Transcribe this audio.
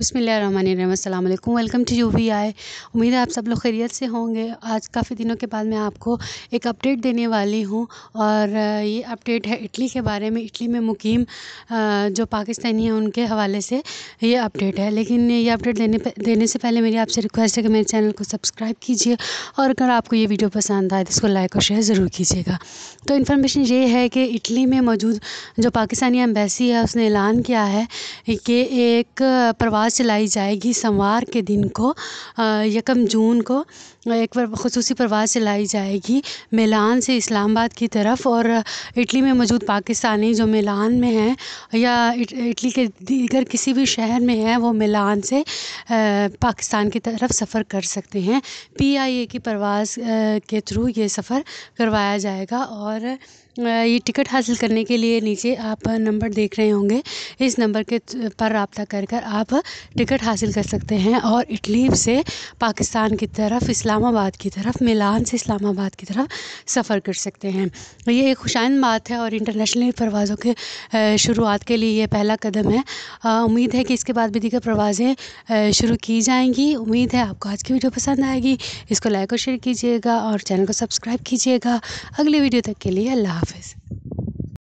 बसमिलीम welcome to U V I उम्मीद है आप सब लोग खैरियत से होंगे आज काफ़ी दिनों के बाद मैं आपको एक अपडेट देने वाली हूँ और ये अपडेट है इटली के बारे में इटली में मुकीम जो पाकिस्तानी हैं उनके हवाले से ये अपडेट है लेकिन ये अपडेट देने देने से पहले मेरी आपसे रिक्वेस्ट है कि मेरे चैनल को सब्सक्राइब कीजिए और अगर आपको ये वीडियो पसंद आए तो इसको लाइक और शेयर ज़रूर कीजिएगा तो इन्फॉर्मेशन ये है कि इटली में मौजूद जो पाकिस्तानी एम्बेसी है उसने ऐलान किया है कि एक प्रवास आवाज़ चलाई जाएगी सोमवार के दिन को यकम जून को एक खसूस परवाज़ चलाई जाएगी मिलान से इस्लामाबाद की तरफ और इटली में मौजूद पाकिस्तानी जो मिलान में हैं या इटली के दीगर किसी भी शहर में हैं वो मिलान से पाकिस्तान की तरफ सफ़र कर सकते हैं पी आई ए की परवाज़ के थ्रू ये सफ़र करवाया जाएगा और ये टिकट हासिल करने के लिए नीचे आप नंबर देख रहे होंगे इस नंबर के पर रबता कर कर आप टिकट हासिल कर सकते हैं और इटली से पाकिस्तान की तरफ इस्लामाबाद की तरफ मिलान से इस्लामाबाद की तरफ सफ़र कर सकते हैं ये एक खुशाइन बात है और इंटरनेशनल प्रवाजों के शुरुआत के लिए ये पहला कदम है उम्मीद है कि इसके बाद भी दीगर प्रवाजें शुरू की जाएंगी उम्मीद है आपको आज की वीडियो पसंद आएगी इसको लाइक और शेयर कीजिएगा और चैनल को सब्सक्राइब कीजिएगा अगली वीडियो तक के लिए अल्लाह हाफिज़